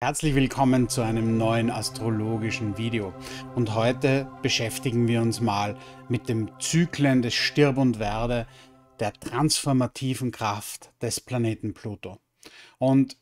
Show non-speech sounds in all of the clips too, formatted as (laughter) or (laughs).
Herzlich willkommen zu einem neuen astrologischen Video und heute beschäftigen wir uns mal mit dem Zyklen des Stirb und Werde der transformativen Kraft des Planeten Pluto. Und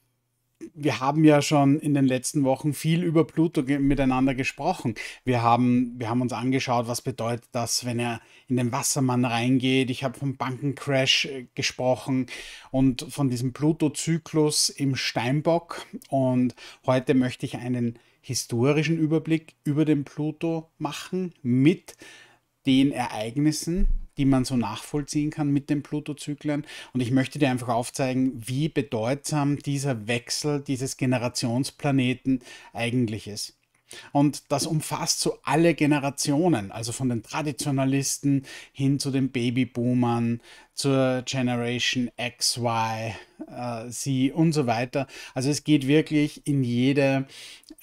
wir haben ja schon in den letzten Wochen viel über Pluto miteinander gesprochen. Wir haben, wir haben uns angeschaut, was bedeutet das, wenn er in den Wassermann reingeht. Ich habe vom Bankencrash äh, gesprochen und von diesem Pluto-Zyklus im Steinbock. Und heute möchte ich einen historischen Überblick über den Pluto machen mit den Ereignissen, die man so nachvollziehen kann mit den Pluto-Zyklen. Und ich möchte dir einfach aufzeigen, wie bedeutsam dieser Wechsel dieses Generationsplaneten eigentlich ist. Und das umfasst so alle Generationen, also von den Traditionalisten hin zu den Babyboomern, zur Generation X, Y, äh, Z und so weiter. Also es geht wirklich in jede,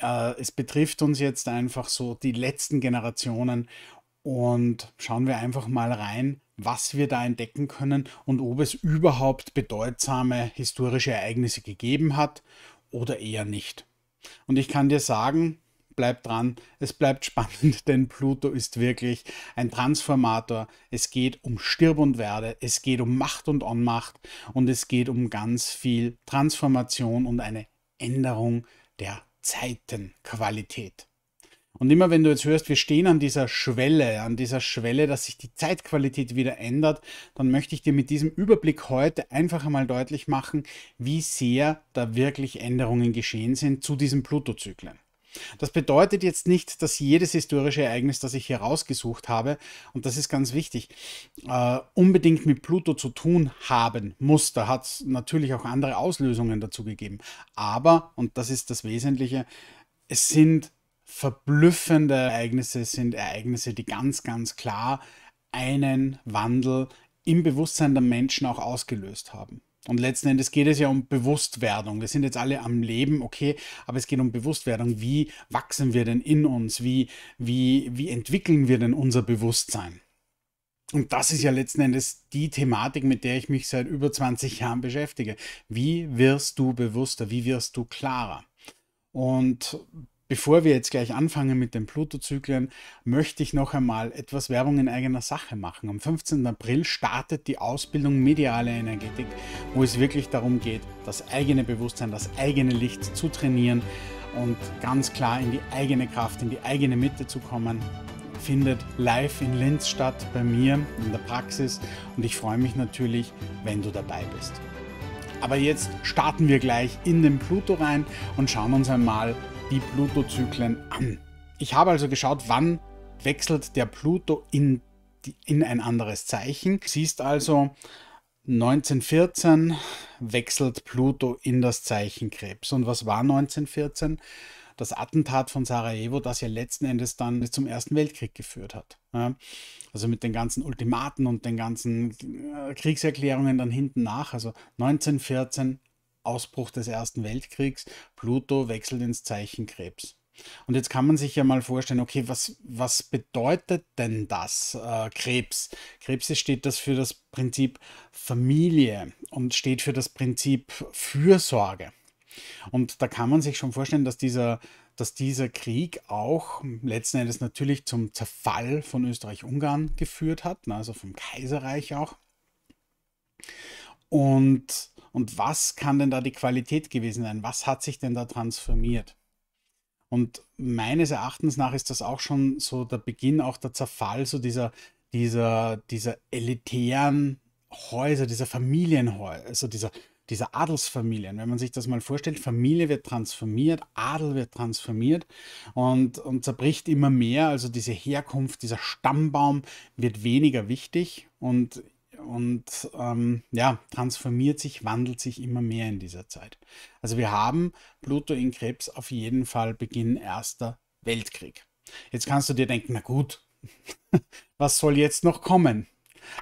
äh, es betrifft uns jetzt einfach so die letzten Generationen und schauen wir einfach mal rein, was wir da entdecken können und ob es überhaupt bedeutsame historische Ereignisse gegeben hat oder eher nicht. Und ich kann dir sagen, bleib dran, es bleibt (laughs) spannend, denn Pluto ist wirklich ein Transformator. Es geht um Stirb und Werde, es geht um Macht und Onmacht und es geht um ganz viel Transformation und eine Änderung der Zeitenqualität. Und immer wenn du jetzt hörst, wir stehen an dieser Schwelle, an dieser Schwelle, dass sich die Zeitqualität wieder ändert, dann möchte ich dir mit diesem Überblick heute einfach einmal deutlich machen, wie sehr da wirklich Änderungen geschehen sind zu diesen Pluto-Zyklen. Das bedeutet jetzt nicht, dass jedes historische Ereignis, das ich hier rausgesucht habe, und das ist ganz wichtig, äh, unbedingt mit Pluto zu tun haben muss. Da hat es natürlich auch andere Auslösungen dazu gegeben. Aber, und das ist das Wesentliche, es sind verblüffende Ereignisse sind Ereignisse, die ganz, ganz klar einen Wandel im Bewusstsein der Menschen auch ausgelöst haben. Und letzten Endes geht es ja um Bewusstwerdung. Wir sind jetzt alle am Leben, okay, aber es geht um Bewusstwerdung. Wie wachsen wir denn in uns? Wie, wie, wie entwickeln wir denn unser Bewusstsein? Und das ist ja letzten Endes die Thematik, mit der ich mich seit über 20 Jahren beschäftige. Wie wirst du bewusster? Wie wirst du klarer? Und Bevor wir jetzt gleich anfangen mit den Pluto-Zyklen, möchte ich noch einmal etwas Werbung in eigener Sache machen. Am 15. April startet die Ausbildung Mediale Energetik, wo es wirklich darum geht, das eigene Bewusstsein, das eigene Licht zu trainieren und ganz klar in die eigene Kraft, in die eigene Mitte zu kommen findet live in Linz statt bei mir in der Praxis und ich freue mich natürlich, wenn du dabei bist. Aber jetzt starten wir gleich in den Pluto rein und schauen uns einmal die Pluto-Zyklen an. Ich habe also geschaut, wann wechselt der Pluto in, in ein anderes Zeichen. siehst also, 1914 wechselt Pluto in das Zeichen Krebs. Und was war 1914? Das Attentat von Sarajevo, das ja letzten Endes dann zum Ersten Weltkrieg geführt hat. Also mit den ganzen Ultimaten und den ganzen äh, Kriegserklärungen dann hinten nach. Also 1914 Ausbruch des Ersten Weltkriegs, Pluto wechselt ins Zeichen Krebs. Und jetzt kann man sich ja mal vorstellen, okay, was, was bedeutet denn das äh, Krebs? Krebs steht das für das Prinzip Familie und steht für das Prinzip Fürsorge. Und da kann man sich schon vorstellen, dass dieser, dass dieser Krieg auch letzten Endes natürlich zum Zerfall von Österreich-Ungarn geführt hat, ne, also vom Kaiserreich auch. Und und was kann denn da die Qualität gewesen sein? Was hat sich denn da transformiert? Und meines Erachtens nach ist das auch schon so der Beginn, auch der Zerfall so dieser, dieser, dieser elitären Häuser, dieser Familienhäuser, also dieser, dieser Adelsfamilien. Wenn man sich das mal vorstellt, Familie wird transformiert, Adel wird transformiert und, und zerbricht immer mehr. Also diese Herkunft, dieser Stammbaum wird weniger wichtig und und ähm, ja, transformiert sich, wandelt sich immer mehr in dieser Zeit. Also wir haben Pluto in Krebs auf jeden Fall Beginn Erster Weltkrieg. Jetzt kannst du dir denken, na gut, (laughs) was soll jetzt noch kommen?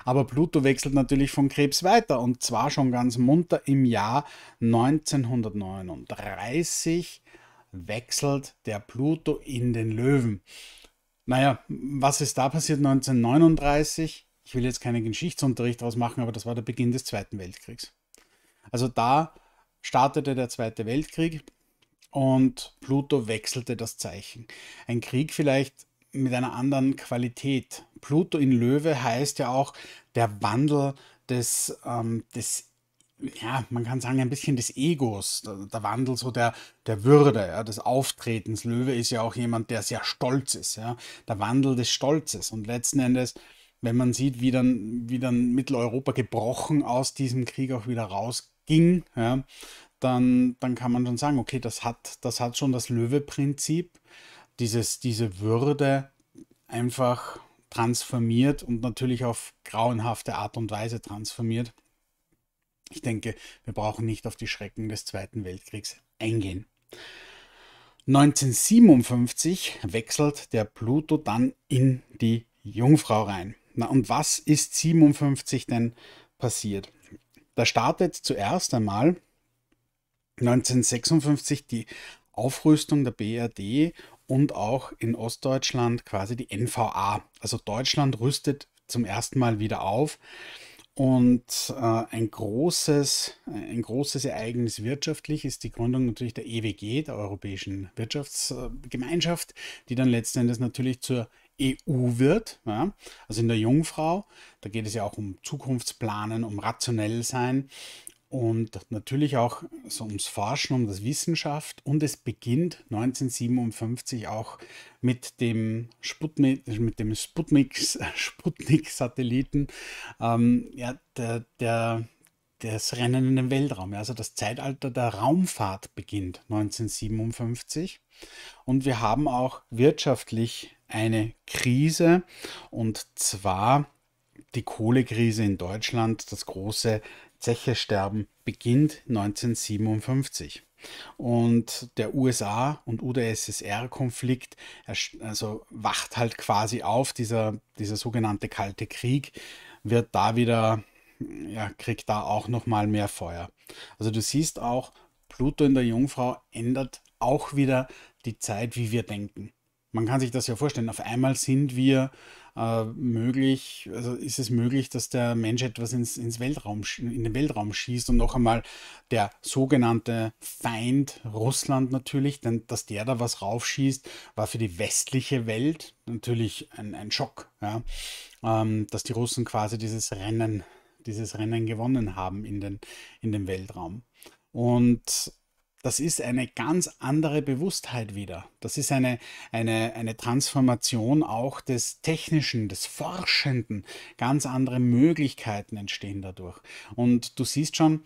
Aber Pluto wechselt natürlich von Krebs weiter und zwar schon ganz munter im Jahr 1939 wechselt der Pluto in den Löwen. Naja, was ist da passiert 1939? ich will jetzt keinen Geschichtsunterricht draus machen, aber das war der Beginn des Zweiten Weltkriegs. Also da startete der Zweite Weltkrieg und Pluto wechselte das Zeichen. Ein Krieg vielleicht mit einer anderen Qualität. Pluto in Löwe heißt ja auch der Wandel des, ähm, des ja, man kann sagen, ein bisschen des Egos, der, Wandel so der, der Würde, ja, des Auftretens. Löwe ist ja auch jemand, der sehr stolz ist, ja, der Wandel des Stolzes. Und letzten Endes wenn man sieht, wie dann, wie dann Mitteleuropa gebrochen aus diesem Krieg auch wieder rausging, ja, dann, dann kann man schon sagen, okay, das hat, das hat schon das Löwe-Prinzip, dieses, diese Würde einfach transformiert und natürlich auf grauenhafte Art und Weise transformiert. Ich denke, wir brauchen nicht auf die Schrecken des Zweiten Weltkriegs eingehen. 1957 wechselt der Pluto dann in die Jungfrau rein. Na, und was ist 57 denn passiert? Da startet zuerst einmal 1956 die Aufrüstung der BRD und auch in Ostdeutschland quasi die NVA. Also Deutschland rüstet zum ersten Mal wieder auf und äh, ein, großes, ein großes Ereignis wirtschaftlich ist die Gründung natürlich der EWG, der Europäischen Wirtschaftsgemeinschaft, die dann letztendlich natürlich zur EU wird. Ja? Also in der Jungfrau, da geht es ja auch um Zukunftsplanen, um rationell sein und natürlich auch so ums Forschen, um das Wissenschaft. Und es beginnt 1957 auch mit dem, Sputnik, mit dem (laughs) Sputnik-Satelliten, ähm, ja, der, der, das Rennen in den Weltraum. also das Zeitalter der Raumfahrt beginnt 1957. Und wir haben auch wirtschaftlich eine Krise und zwar die Kohlekrise in Deutschland, das große Zechesterben beginnt 1957. Und der USA- und UdSSR-Konflikt also wacht halt quasi auf. Dieser, dieser sogenannte Kalte Krieg wird da wieder, ja, kriegt da auch nochmal mehr Feuer. Also du siehst auch, Pluto in der Jungfrau ändert auch wieder die Zeit, wie wir denken. Man kann sich das ja vorstellen. Auf einmal sind wir äh, möglich, also ist es möglich, dass der Mensch etwas ins, ins Weltraum, in den Weltraum schießt und noch einmal der sogenannte Feind Russland natürlich, denn dass der da was raufschießt, war für die westliche Welt natürlich ein, ein Schock, ja? ähm, dass die Russen quasi dieses Rennen, dieses Rennen gewonnen haben in den, in den Weltraum. Und das ist eine ganz andere Bewusstheit wieder. Das ist eine, eine, eine Transformation auch des Technischen, des Forschenden. Ganz andere Möglichkeiten entstehen dadurch. Und du siehst schon,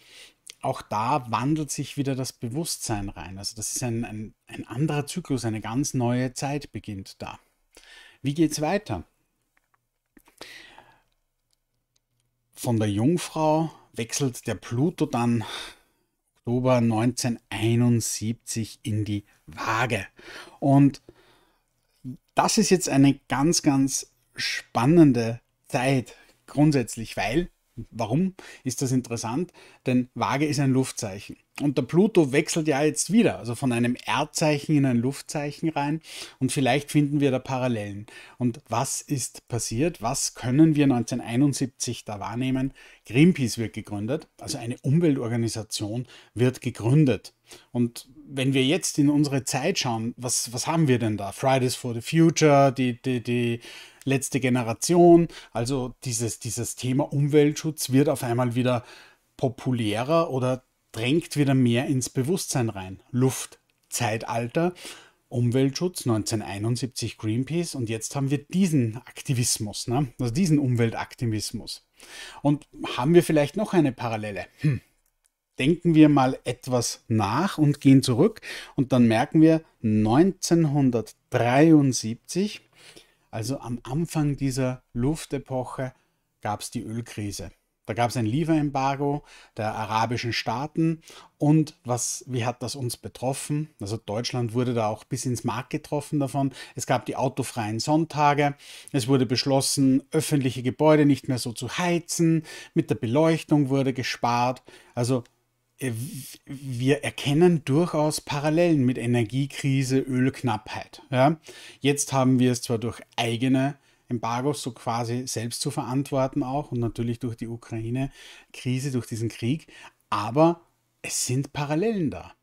auch da wandelt sich wieder das Bewusstsein rein. Also das ist ein, ein, ein anderer Zyklus, eine ganz neue Zeit beginnt da. Wie geht es weiter? Von der Jungfrau wechselt der Pluto dann Oktober 1971 in die Waage. Und das ist jetzt eine ganz, ganz spannende Zeit grundsätzlich, weil Warum ist das interessant? Denn Waage ist ein Luftzeichen. Und der Pluto wechselt ja jetzt wieder, also von einem Erdzeichen in ein Luftzeichen rein. Und vielleicht finden wir da Parallelen. Und was ist passiert? Was können wir 1971 da wahrnehmen? Greenpeace wird gegründet, also eine Umweltorganisation wird gegründet. Und wenn wir jetzt in unsere Zeit schauen, was, was haben wir denn da? Fridays for the Future, die, die, die letzte Generation. Also dieses, dieses Thema Umweltschutz wird auf einmal wieder populärer oder drängt wieder mehr ins Bewusstsein rein. Luft, Zeitalter, Umweltschutz, 1971 Greenpeace und jetzt haben wir diesen Aktivismus, ne? also diesen Umweltaktivismus. Und haben wir vielleicht noch eine Parallele? Hm. Denken wir mal etwas nach und gehen zurück und dann merken wir 1973 also am Anfang dieser Luftepoche gab es die Ölkrise. Da gab es ein Lieferembargo der arabischen Staaten und was, wie hat das uns betroffen? Also Deutschland wurde da auch bis ins Markt getroffen davon. Es gab die autofreien Sonntage. Es wurde beschlossen, öffentliche Gebäude nicht mehr so zu heizen. Mit der Beleuchtung wurde gespart. Also äh, wir erkennen durchaus Parallelen mit Energiekrise, Ölknappheit. Ja? Jetzt haben wir es zwar durch eigene Embargos so quasi selbst zu verantworten auch und natürlich durch die Ukraine-Krise, durch diesen Krieg, aber es sind Parallelen da.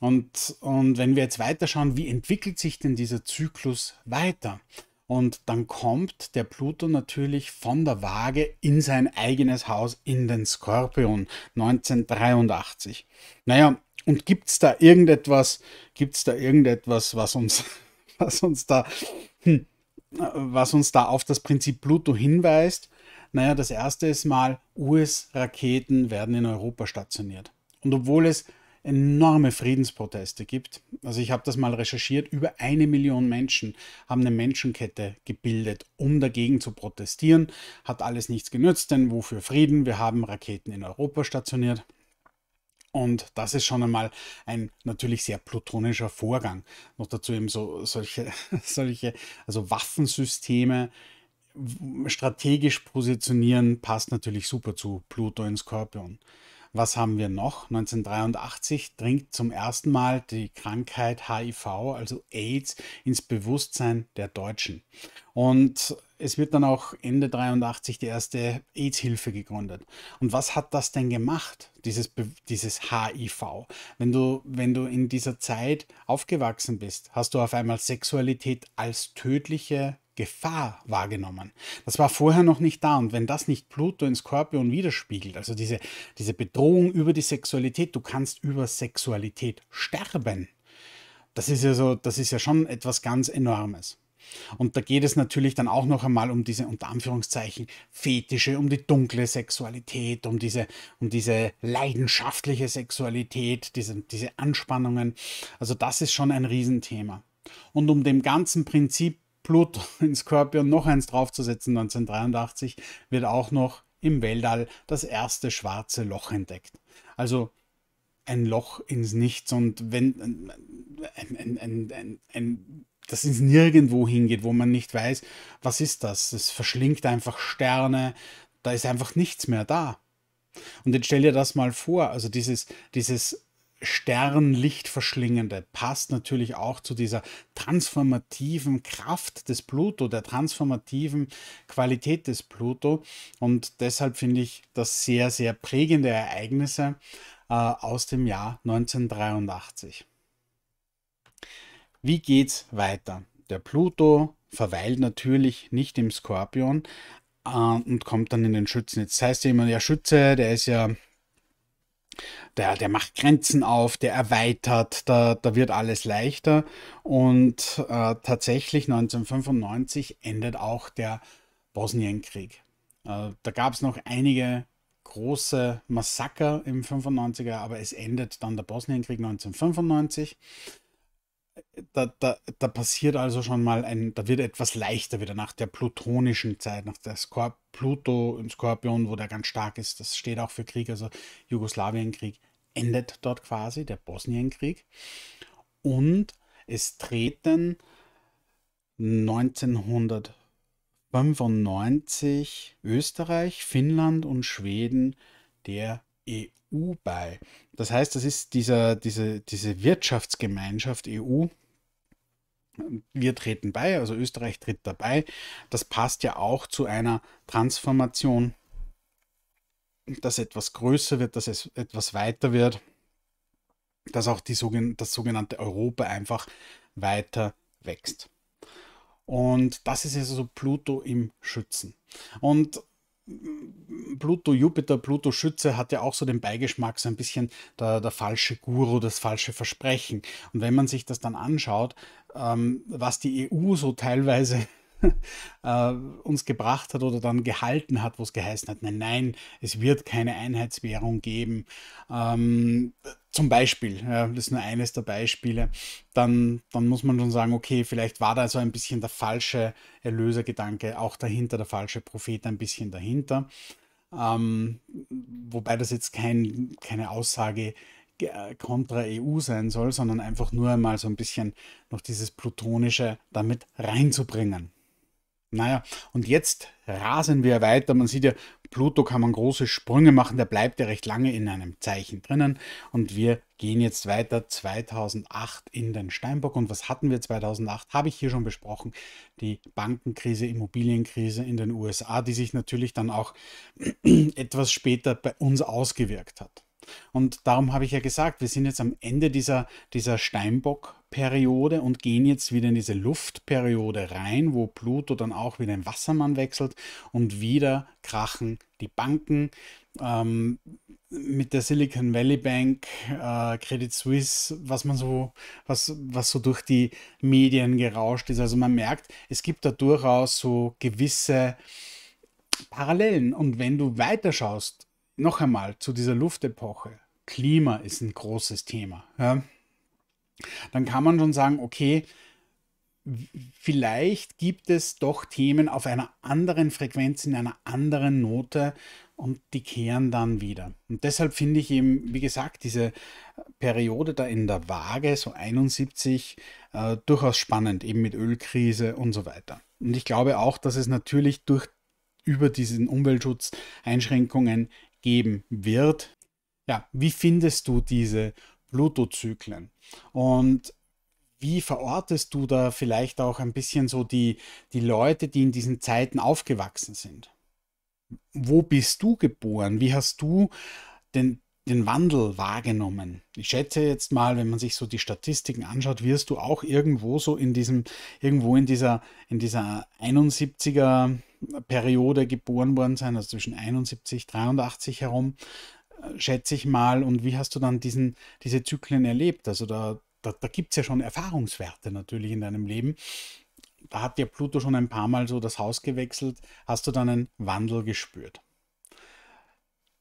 Und, und wenn wir jetzt weiterschauen, wie entwickelt sich denn dieser Zyklus weiter? Und dann kommt der Pluto natürlich von der Waage in sein eigenes Haus in den Skorpion 1983. Naja, und gibt es da irgendetwas, gibt's da irgendetwas, was uns, (laughs) was uns da, hm, was uns da auf das Prinzip Pluto hinweist? Naja, das erste ist mal, US-Raketen werden in Europa stationiert. Und obwohl es enorme Friedensproteste gibt. Also ich habe das mal recherchiert, über eine Million Menschen haben eine Menschenkette gebildet, um dagegen zu protestieren. Hat alles nichts genützt, denn wofür Frieden? Wir haben Raketen in Europa stationiert. Und das ist schon einmal ein natürlich sehr plutonischer Vorgang. Noch dazu eben so solche, (laughs) solche also Waffensysteme strategisch positionieren, passt natürlich super zu Pluto in Skorpion. Was haben wir noch? 1983 dringt zum ersten Mal die Krankheit HIV, also AIDS, ins Bewusstsein der Deutschen. Und es wird dann auch Ende 83 die erste AIDS-Hilfe gegründet. Und was hat das denn gemacht, dieses, dieses HIV? Wenn du, wenn du in dieser Zeit aufgewachsen bist, hast du auf einmal Sexualität als tödliche Gefahr wahrgenommen. Das war vorher noch nicht da. Und wenn das nicht Pluto in Skorpion widerspiegelt, also diese, diese Bedrohung über die Sexualität, du kannst über Sexualität sterben. Das ist ja so, das ist ja schon etwas ganz Enormes. Und da geht es natürlich dann auch noch einmal um diese unter Anführungszeichen Fetische, um die dunkle Sexualität, um diese, um diese leidenschaftliche Sexualität, diese, diese Anspannungen. Also das ist schon ein Riesenthema. Und um dem ganzen Prinzip Blut (laughs) in Skorpion noch eins draufzusetzen 1983, wird auch noch im Weltall das erste schwarze Loch entdeckt. Also ein Loch ins Nichts und wenn ein, ein, ein, das ins Nirgendwo hingeht, wo man nicht weiß, was ist das? Es verschlingt einfach Sterne, da ist einfach nichts mehr da. Und jetzt stell dir das mal vor, also dieses, dieses Sternlichtverschlingende passt natürlich auch zu dieser transformativen Kraft des Pluto, der transformativen Qualität des Pluto. Und deshalb finde ich das sehr, sehr prägende Ereignisse äh, aus dem Jahr 1983. Wie geht's weiter? Der Pluto verweilt natürlich nicht im Skorpion äh, und kommt dann in den Schützen. Jetzt heißt ja immer, der Schütze, der ist ja der, der macht Grenzen auf, der erweitert, da, da wird alles leichter. Und äh, tatsächlich 1995 endet auch der Bosnienkrieg. Äh, da gab es noch einige große Massaker im 95er, aber es endet dann der Bosnienkrieg 1995 da, da, da passiert also schon mal ein, da wird etwas leichter wieder nach der plutonischen Zeit, nach der Skorp Pluto im Skorpion, wo der ganz stark ist. Das steht auch für Krieg, also Jugoslawienkrieg endet dort quasi, der Bosnienkrieg. Und es treten 1995 Österreich, Finnland und Schweden der EU bei. Das heißt, das ist dieser, diese, diese Wirtschaftsgemeinschaft EU. Wir treten bei, also Österreich tritt dabei. Das passt ja auch zu einer Transformation, dass etwas größer wird, dass es etwas weiter wird, dass auch die sogen das sogenannte Europa einfach weiter wächst. Und das ist also Pluto im Schützen. Und Pluto, Jupiter, Pluto Schütze hat ja auch so den Beigeschmack, so ein bisschen der, der falsche Guru, das falsche Versprechen. Und wenn man sich das dann anschaut, ähm, was die EU so teilweise (laughs) äh, uns gebracht hat oder dann gehalten hat, wo es geheißen hat, nein, nein, es wird keine Einheitswährung geben. Ähm, zum Beispiel, ja, das ist nur eines der Beispiele, dann, dann muss man schon sagen, okay, vielleicht war da so ein bisschen der falsche Erlösergedanke, auch dahinter der falsche Prophet ein bisschen dahinter. Ähm, wobei das jetzt kein, keine Aussage äh, kontra EU sein soll, sondern einfach nur einmal so ein bisschen noch dieses Plutonische damit reinzubringen. Naja, und jetzt rasen wir weiter. Man sieht ja, Pluto kann man große Sprünge machen, der bleibt ja recht lange in einem Zeichen drinnen. Und wir gehen jetzt weiter 2008 in den Steinbock. Und was hatten wir 2008? Habe ich hier schon besprochen. Die Bankenkrise, Immobilienkrise in den USA, die sich natürlich dann auch (clears throat) etwas später bei uns ausgewirkt hat. Und darum habe ich ja gesagt, wir sind jetzt am Ende dieser, dieser Steinbock-Periode und gehen jetzt wieder in diese Luftperiode rein, wo Pluto dann auch wieder in Wassermann wechselt und wieder krachen die Banken. Ähm, mit der Silicon Valley Bank, äh, Credit Suisse, was man so, was, was so durch die Medien gerauscht ist. Also man merkt, es gibt da durchaus so gewisse Parallelen. Und wenn du weiterschaust, noch einmal zu dieser Luftepoche. Klima ist ein großes Thema. Ja? Dann kann man schon sagen, okay, vielleicht gibt es doch Themen auf einer anderen Frequenz, in einer anderen Note und die kehren dann wieder. Und deshalb finde ich eben, wie gesagt, diese äh, Periode da in der Waage, so 71, äh, durchaus spannend, eben mit Ölkrise und so weiter. Und ich glaube auch, dass es natürlich durch über diesen Umweltschutz, Einschränkungen geben wird. Ja, wie findest du diese Pluto-Zyklen? Und wie verortest du da vielleicht auch ein bisschen so die, die Leute, die in diesen Zeiten aufgewachsen sind? Wo bist du geboren? Wie hast du den, den Wandel wahrgenommen? Ich schätze jetzt mal, wenn man sich so die Statistiken anschaut, wirst du auch irgendwo so in diesem, irgendwo in dieser, in dieser 71er Periode geboren worden sein, also zwischen 71, 83 herum, äh, schätze ich mal. Und wie hast du dann diesen, diese Zyklen erlebt? Also da, da, da gibt es ja schon Erfahrungswerte natürlich in deinem Leben. Da hat dir Pluto schon ein paar Mal so das Haus gewechselt. Hast du dann einen Wandel gespürt?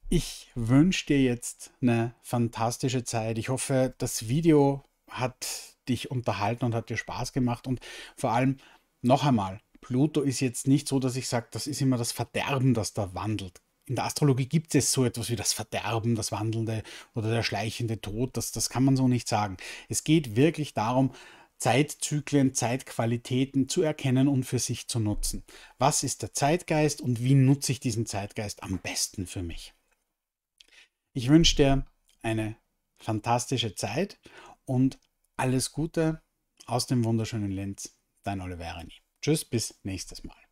Ich wünsche dir jetzt eine fantastische Zeit. Ich hoffe, das Video hat dich unterhalten und hat dir Spaß gemacht. Und vor allem noch einmal, Pluto ist jetzt nicht so, dass ich sage, das ist immer das Verderben, das da wandelt. In der Astrologie gibt es so etwas wie das Verderben, das Wandelnde oder der schleichende Tod. Das, das kann man so nicht sagen. Es geht wirklich darum, Zeitzyklen, Zeitqualitäten zu erkennen und für sich zu nutzen. Was ist der Zeitgeist und wie nutze ich diesen Zeitgeist am besten für mich? Ich wünsche dir eine fantastische Zeit und alles Gute aus dem wunderschönen Linz. dein Oliver Tschüss, bis nächstes Mal.